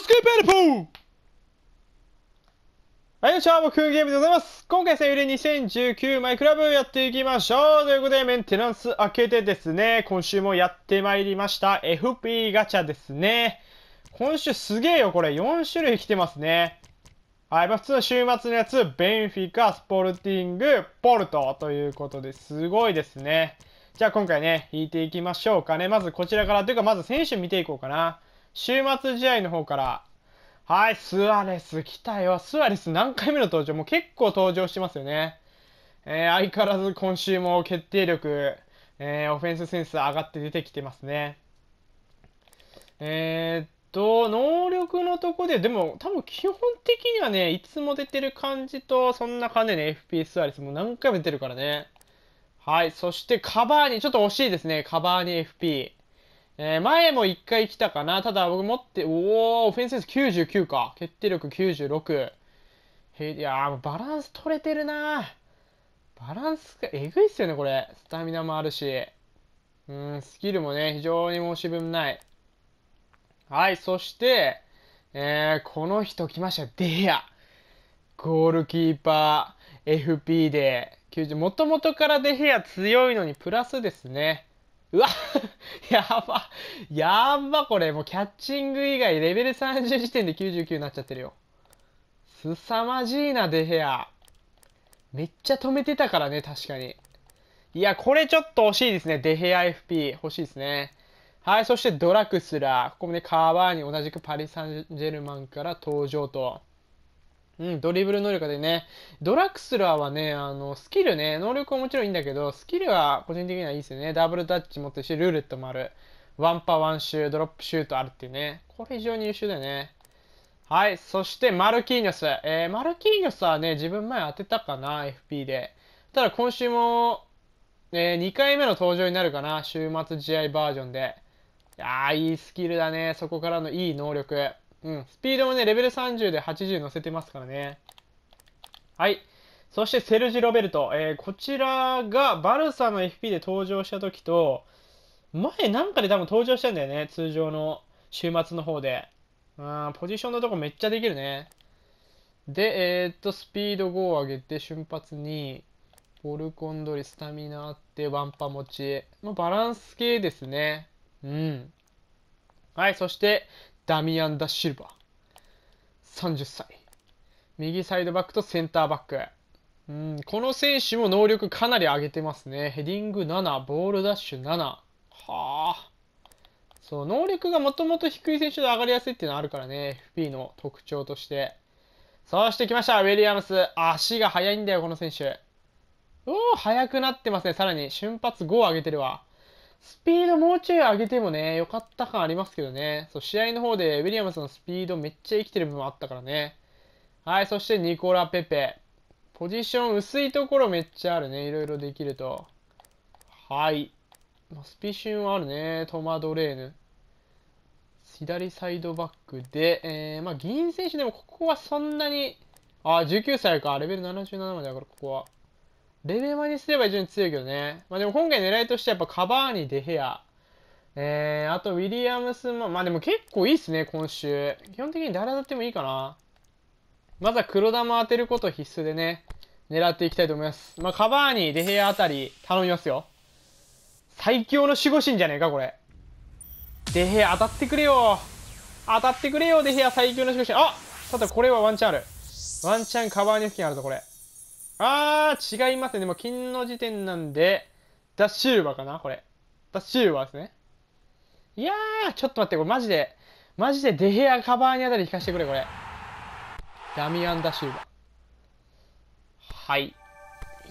スケベルポーはい、よんしち僕、ゲームでございます。今回、セール2019マイクラブやっていきましょう。ということで、メンテナンス明けてですね、今週もやってまいりました。FP ガチャですね。今週すげえよ、これ。4種類来てますね。はい、まあ、普通の週末のやつ、ベンフィカ、スポルティング、ポルトということですごいですね。じゃあ今回ね、引いていきましょうかね。まずこちらから、というかまず選手見ていこうかな。週末試合の方から、はい、スアレス来たよ。スアレス何回目の登場もう結構登場してますよね。えー、相変わらず今週も決定力、えー、オフェンスセンス上がって出てきてますね。えー、っと、能力のとこで、でも多分基本的にはね、いつも出てる感じと、そんな感じでね、f p スアレスもう何回も出てるからね。はい、そしてカバーに、ちょっと惜しいですね、カバーに FP。えー、前も1回来たかな。ただ僕持って、おお、オフェンス99か。決定力96。へいやバランス取れてるなバランスがえぐいっすよね、これ。スタミナもあるし。うん、スキルもね、非常に申し分ない。はい、そして、えー、この人来ました。デア。ゴールキーパー、FP で、90。もともとからデヘア強いのにプラスですね。うわ やばやばこれもうキャッチング以外レベル30時点で99になっちゃってるよすさまじいなデヘアめっちゃ止めてたからね確かにいやこれちょっと惜しいですねデヘア FP 欲しいですねはいそしてドラクスラここもねカーバーに同じくパリ・サンジェルマンから登場とうん、ドリブル能力でね、ドラクスラーはね、あの、スキルね、能力はもちろんいいんだけど、スキルは個人的にはいいですよね。ダブルタッチ持ってるし、ルーレットもある。ワンパワンシュー、ドロップシュートあるっていうね。これ非常に優秀だよね。はい、そしてマルキーニョス。えー、マルキーニョスはね、自分前当てたかな、FP で。ただ今週も、えー、2回目の登場になるかな、週末試合バージョンで。いやー、いいスキルだね。そこからのいい能力。うん。スピードもね、レベル30で80乗せてますからね。はい。そしてセルジ・ロベルト。えー、こちらがバルサの FP で登場した時と、前なんかで多分登場したんだよね。通常の週末の方で。うん、ポジションのとこめっちゃできるね。で、えー、っと、スピード5を上げて、瞬発に、ボルコンドリ、スタミナあって、ワンパ持ち。まあ、バランス系ですね。うん。はい、そして、ダミアン・ダ・シルバー。30歳。右サイドバックとセンターバック。うん、この選手も能力かなり上げてますね。ヘディング7、ボールダッシュ7。はあ。そう、能力がもともと低い選手で上がりやすいっていうのはあるからね。FP の特徴として。そうしてきました、ウィリアムス。足が速いんだよ、この選手。おお、速くなってますね。さらに、瞬発5を上げてるわ。スピードもうちょい上げてもね、良かった感ありますけどね。そう、試合の方でウィリアムズのスピードめっちゃ生きてる部分あったからね。はい、そしてニコラ・ペペ。ポジション薄いところめっちゃあるね。いろいろできると。はい。スピシュンはあるね。トマドレーヌ。左サイドバックで、えー、まあ、銀選手でもここはそんなに、あ、19歳か。レベル77まで上がる、ここは。レレマにすれば非常に強いけどね。まあでも今回狙いとしてはやっぱカバーニ、デヘア。えー、あとウィリアムスも、まあでも結構いいっすね、今週。基本的に誰だってもいいかな。まずは黒玉当てること必須でね、狙っていきたいと思います。まあカバーニ、デヘアあたり頼みますよ。最強の守護神じゃねえか、これ。デヘア当たってくれよ。当たってくれよ、デヘア最強の守護神。あただこれはワンチャンある。ワンチャンカバーニ付近あるぞ、これ。あー、違いますね。でも、金の時点なんで、ダッシューバーかなこれ。ダッシューバーですね。いやー、ちょっと待って、これマジで、マジでデヘアカバーにあたり引かせてくれ、これ。ダミアン・ダッシューバー。はい。い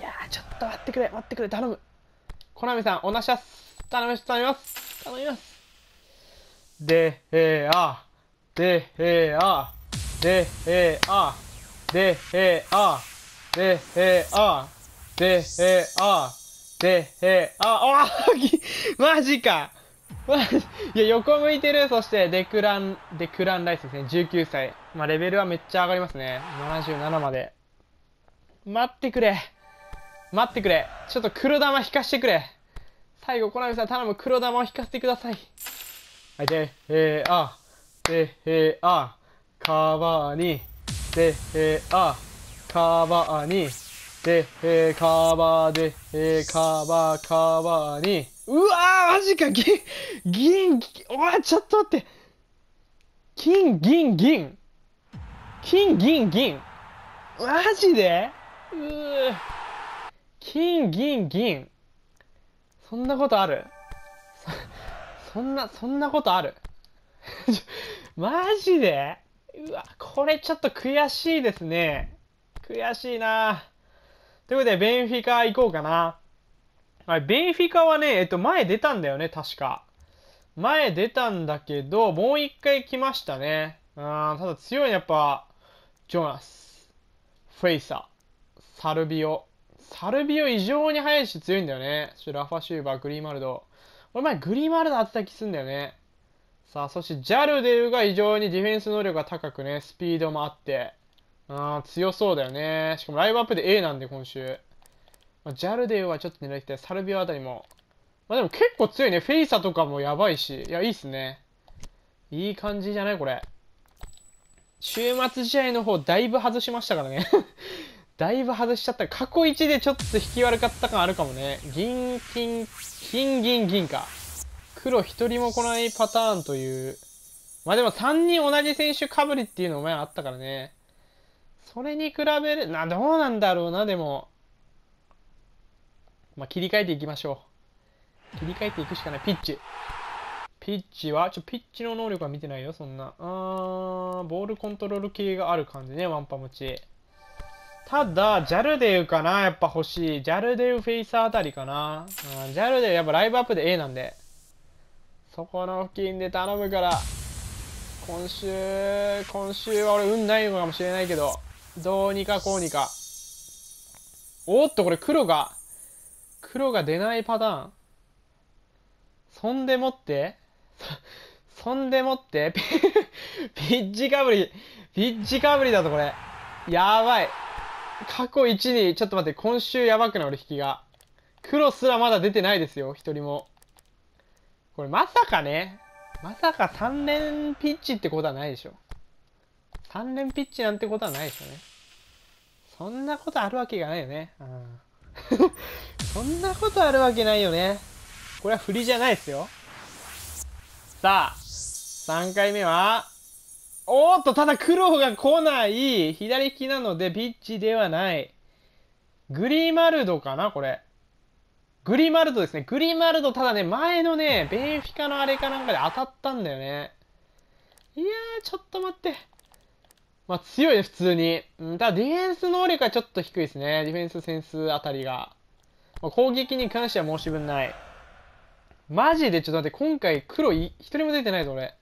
やー、ちょっと待ってくれ、待ってくれ、頼む。コナミさん、おなしゃす。頼みます、頼みます。頼みます。で、えー、あ、で、えー、あ、で、えー、あ、で、えー、あ、で、えあで、えあで、えあー、あマジかマジいや、横向いてる。そして、デクラン、デクランライスですね。19歳。まあ、レベルはめっちゃ上がりますね。77まで。待ってくれ。待ってくれ。ちょっと黒玉引かしてくれ。最後、コナミさん頼む黒玉を引かせてください。はい、で、えあ、で、えカあ、ーに、で、えあ、カバーに、で、えー、カバで、えー、カバ、カバーに、うわーマジか銀、銀、おい、ちょっと待って。金、銀、銀。金、銀、銀。マジでうー。金、銀、銀。そんなことある そんな、そんなことある マジでうわ、これちょっと悔しいですね。悔しいなということで、ベンフィカ行こうかな。はい、ベンフィカはね、えっと、前出たんだよね、確か。前出たんだけど、もう一回来ましたね。うん、ただ強いのはやっぱ、ジョナス、フェイサ、サルビオ。サルビオ異常に速いし強いんだよね。ラファシューバー、グリーマルド。俺前グリーマルド当てた気すんだよね。さあ、そしてジャルデルが異常にディフェンス能力が高くね、スピードもあって。ああ、強そうだよね。しかもライブアップで A なんで、今週。まあ、ジャルデーはちょっと狙って、サルビアあたりも。まあでも結構強いね。フェイサとかもやばいし。いや、いいっすね。いい感じじゃないこれ。週末試合の方、だいぶ外しましたからね だいぶ外しちゃった。過去1でちょっと引き悪かった感あるかもね。銀、金、金、銀、銀か。黒一人も来ないパターンという。まあでも3人同じ選手被りっていうのも前あったからね。それに比べるなどうなんだろうなでもまあ、切り替えていきましょう切り替えていくしかないピッチピッチはちょピッチの能力は見てないよそんなあーボールコントロール系がある感じねワンパ持ちただ、ジャルデウかなやっぱ欲しい。ジャルデウフェイサーあたりかな、うん、ジャルデウやっぱライブアップで A なんで。そこの付近で頼むから。今週、今週は俺運ないのかもしれないけど、どうにかこうにか。おっと、これ黒が、黒が出ないパターン。そんでもって、そんでもって、ピッチかぶり、ピッチかぶりだぞ、これ。やばい。過去1に、ちょっと待って、今週やばくない、俺引きが。黒すらまだ出てないですよ、一人も。これまさかね、まさか3連ピッチってことはないでしょ。3連ピッチなんてことはないですよね。そんなことあるわけがないよね。うん、そんなことあるわけないよね。これは振りじゃないですよ。さあ、3回目は、おーっと、ただ黒が来ない。左利きなのでピッチではない。グリーマルドかなこれ。グリマルドですね。グリマルド、ただね、前のね、ベンフィカのあれかなんかで当たったんだよね。いやー、ちょっと待って。まあ強いね、普通に。うん、ただディフェンス能力はちょっと低いですね。ディフェンスセンスあたりが。まあ、攻撃に関しては申し分ない。マジでちょっと待って、今回黒一人も出てないぞ、俺。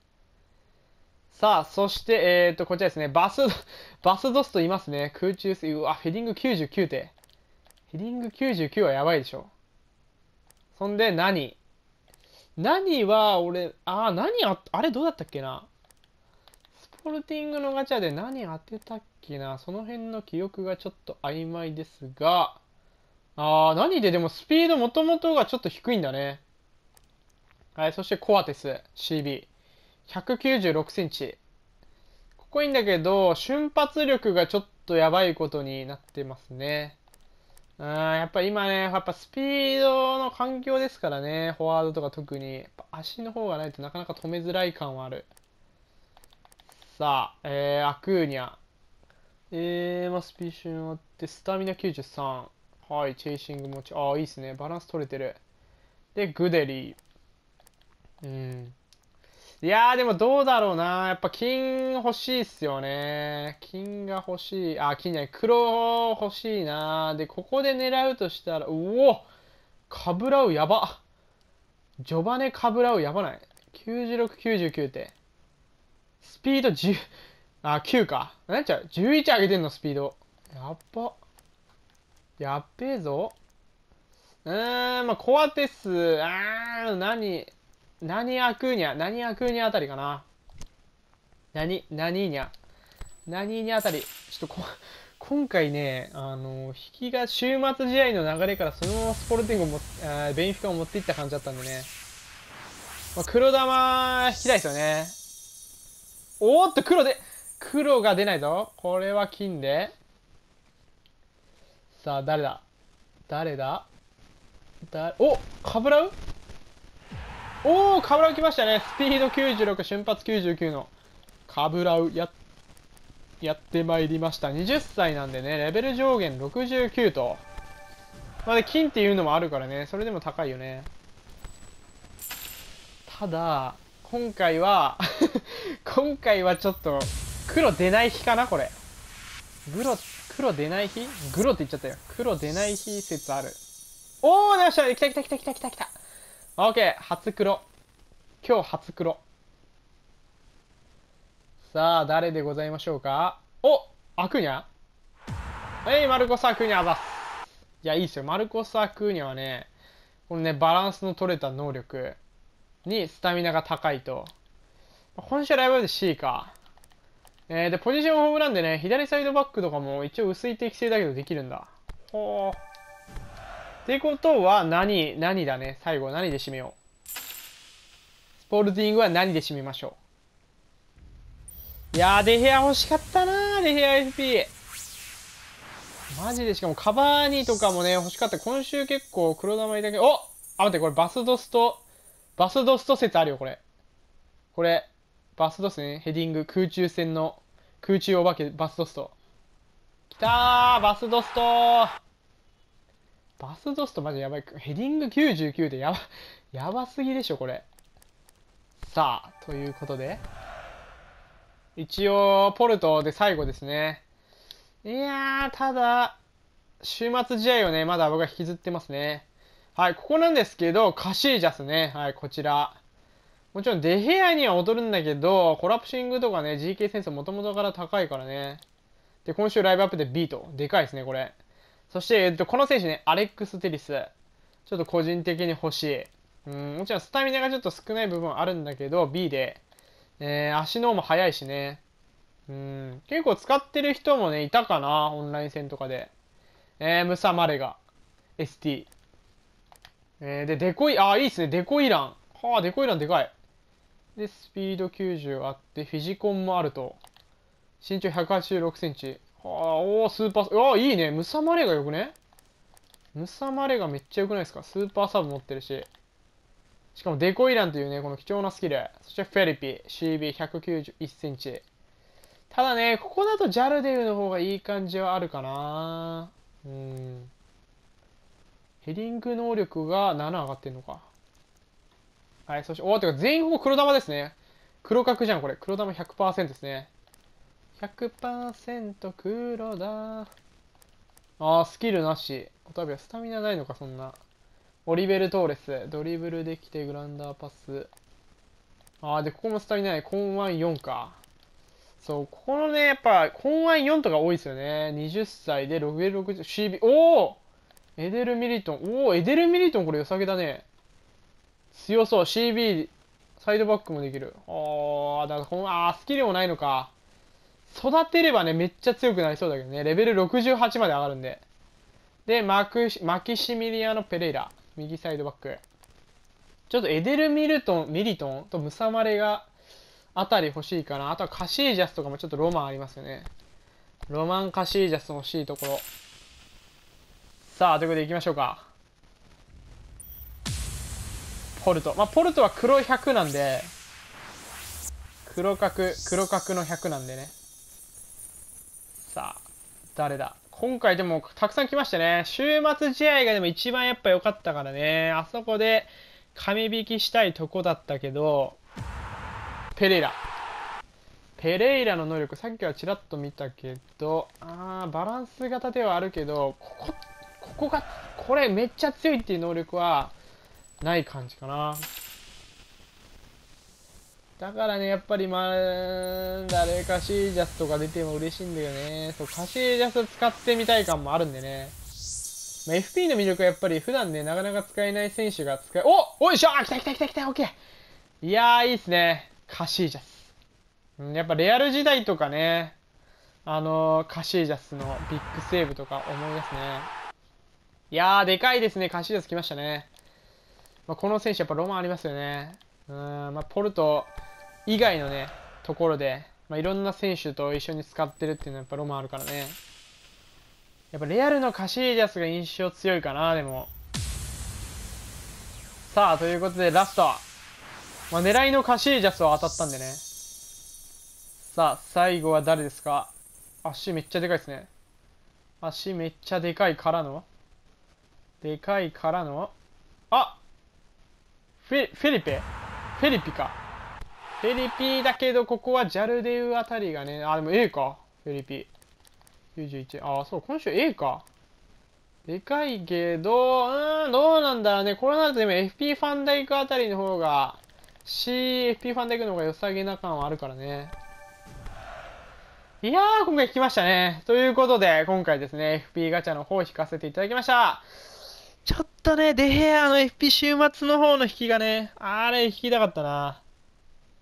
さあ、そして、えっ、ー、と、こちらですね。バス、バスドストいますね。空中水、うわ、ヘディング99て。ヘディング99はやばいでしょ。そんで何、何何は、俺、ああ、何あ、あれどうだったっけなコルティングのガチャで何当てたっけなその辺の記憶がちょっと曖昧ですが、あー、何ででもスピードもともとがちょっと低いんだね。はい、そしてコアテス CB。196センチ。ここいいんだけど、瞬発力がちょっとやばいことになってますね。うん、やっぱ今ね、やっぱスピードの環境ですからね、フォワードとか特に。足の方がないとなかなか止めづらい感はある。さあ、えー、アクーニャ。えー、まあ、スピーシュンわって、スタミナ93。はい、チェイシング持ち。ああ、いいっすね。バランス取れてる。で、グデリー。うん。いやー、でもどうだろうな。やっぱ金欲しいっすよね。金が欲しい。あ、金じゃない。黒欲しいな。で、ここで狙うとしたら、うおかぶらうやば。ジョバネかぶらウやばない。96、99って。スピード10、あ、9か。なんちゃう ?11 上げてんの、スピード。やっぱ。やっべえぞ。うーん、まあ、コアテス、あー、何、何アクーニャ、何アクーニャあたりかな。何、何にゃ。何にゃあたり。ちょっとこ、今回ね、あの、引きが週末試合の流れからそのままスポルティングをも、あベンフィカを持っていった感じだったんでね。まあ、黒玉、引きたいですよね。おーっと黒で黒が出ないぞこれは金でさあ誰だ誰だだおかぶらうおおかぶらウきましたねスピード96瞬発99のかぶらうややってまいりました20歳なんでねレベル上限69とまあ、金っていうのもあるからねそれでも高いよねただ今回は 今回はちょっと、黒出ない日かな、これ。グロ、黒出ない日グロって言っちゃったよ。黒出ない日説ある。おー、出ました来た来た来た来た来た来た OK 初黒。今日初黒。さあ、誰でございましょうかおアクニャえい、マルコス・アクニャだいや、いいっすよ。マルコス・アクニャはね、このね、バランスの取れた能力。にスタミナが高いと。本社ライバルで C か。えー、で、ポジションホームランでね、左サイドバックとかも一応薄い適正だけどできるんだ。ほー。ってことは、何、何だね。最後、何で締めよう。スポルディングは何で締めましょう。いやー、デヘア欲しかったなー、デヘア FP。マジで、しかもカバーニとかもね、欲しかった。今週結構黒玉いたけど、おあ、待って、これバスドスト。バスドスト説あるよ、これ。これ、バスドスね。ヘディング、空中戦の、空中お化け、バスドスト。きたーバスドストバスドストマジやばい。ヘディング99でやば、やばすぎでしょ、これ。さあ、ということで。一応、ポルトで最後ですね。いやー、ただ、週末試合をね、まだ僕は引きずってますね。はい、ここなんですけど、カシージャスね。はい、こちら。もちろんデヘアには劣るんだけど、コラプシングとかね、GK センスもともとから高いからね。で、今週ライブアップでビート。でかいですね、これ。そして、えっと、この選手ね、アレックス・テリス。ちょっと個人的に欲しい。うん、もちろんスタミナがちょっと少ない部分あるんだけど、B で。えー、足の方も速いしね。うん、結構使ってる人もね、いたかな、オンライン戦とかで。えー、ムサ・マレガ、ST。えー、で、デコイ、あ、いいっすね。デコイラン。はあ、デコイランでかい。で、スピード90あって、フィジコンもあると。身長186センチ。はあ、おー、スーパー、うわ、いいね。ムサマレがよくねムサマレがめっちゃよくないですかスーパーサブ持ってるし。しかもデコイランというね、この貴重なスキル。そしてフェリピ、CB191 センチ。ただね、ここだとジャルデルの方がいい感じはあるかなうん。ヘディング能力が7上がってんのか。はい、そして、おー、てか全員ほ黒玉ですね。黒角じゃん、これ。黒玉100%ですね。100%黒だ。あー、スキルなし。おたびはスタミナないのか、そんな。オリベル・トーレス。ドリブルできてグランダーパス。あー、で、ここもスタミナない。コンワン4か。そう、ここのね、やっぱ、コンワン4とか多いですよね。20歳で6 6 0 CB、おおエデルミリトン。おお、エデルミリトンこれ良さげだね。強そう。CB、サイドバックもできる。おー、だからこの、ああ、スキルもないのか。育てればね、めっちゃ強くなりそうだけどね。レベル68まで上がるんで。で、マクマキシミリアのペレイラ。右サイドバック。ちょっとエデル・ミルトン、ミリトンとムサマレがあたり欲しいかな。あとはカシージャスとかもちょっとロマンありますよね。ロマン・カシージャス欲しいところ。さあということで行きましょうかポルトまあポルトは黒100なんで黒角黒角の100なんでねさあ誰だ今回でもたくさん来ましたね週末試合がでも一番やっぱ良かったからねあそこで神引きしたいとこだったけどペレイラペレイラの能力さっきはちらっと見たけどあバランス型ではあるけどここここが、これめっちゃ強いっていう能力は、ない感じかな。だからね、やっぱりまあ、誰かシージャスとか出ても嬉しいんだよね。そう、カシージャス使ってみたい感もあるんでね。まあ、FP の魅力はやっぱり普段ね、なかなか使えない選手が使え、おおいしょ来た来た来た来た、オッケーいやー、いいっすね。カシージャス。うん、やっぱレアル時代とかね、あのー、カシージャスのビッグセーブとか思いますね。いやー、でかいですね。カシーダス来ましたね。まあ、この選手、やっぱロマンありますよね。うん、まあ、ポルト以外のね、ところで、まあ、いろんな選手と一緒に使ってるっていうのはやっぱロマンあるからね。やっぱレアルのカシーダスが印象強いかな、でも。さあ、ということでラスト。まあ、狙いのカシージャスは当たったんでね。さあ、最後は誰ですか足めっちゃでかいですね。足めっちゃでかいからのでかいからの、あフェフリペフェリピか。フェリピだけど、ここは JAL でいうあたりがね、あ、でも A か。フェリピ。91。ああ、そう、今週 A か。でかいけど、うーん、どうなんだろうね。これなると FP ファンダイクあたりの方が、CFP ファンダイクの方が良さげな感はあるからね。いやー、今回聞きましたね。ということで、今回ですね、FP ガチャの方を引かせていただきました。ちょっとね、デヘアの FP 週末の方の引きがね、あれ引きたかったな。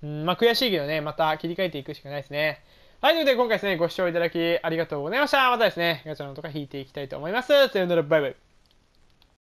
うん、まあ悔しいけどね、また切り替えていくしかないですね。はい、ということで今回ですね、ご視聴いただきありがとうございました。またですね、ガチャの音が引いていきたいと思います。さよなら、バイバイ。